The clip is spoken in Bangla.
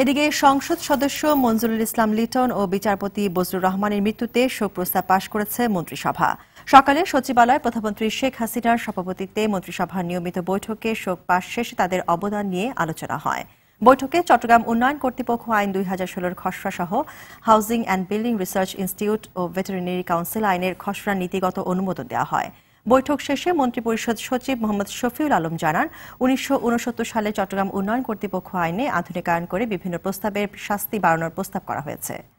এদিকে সংসদ সদস্য মঞ্জুরুল ইসলাম লিটন ও বিচারপতি বজরুর রহমানের মৃত্যুতে শোক প্রস্তাব পাশ করেছে মন্ত্রিসভা সকালে সচিবালয় প্রধানমন্ত্রী শেখ হাসিনার সভাপতিত্বে মন্ত্রিসভার নিয়মিত বৈঠকে শোক পাশ শেষে তাদের অবদান নিয়ে আলোচনা হয় বৈঠকে চট্টগ্রাম উন্নয়ন কর্তৃপক্ষ আইন দুই হাজার ষোলোর খসড়া সহ housing and building research institute ও ভেটেরিনারি কাউন্সিল আইনের খসড়া নীতিগত অনুমোদন দেওয়া হয় বৈঠক শেষে মন্ত্রিপরিষদ সচিব মোহাম্মদ শফিউল আলম জানান উনিশশো সালে চট্টগ্রাম উন্নয়ন কর্তৃপক্ষ আইনে আধুনিকায়ন করে বিভিন্ন প্রস্তাবের শাস্তি বাড়ানোর প্রস্তাব করা হয়েছে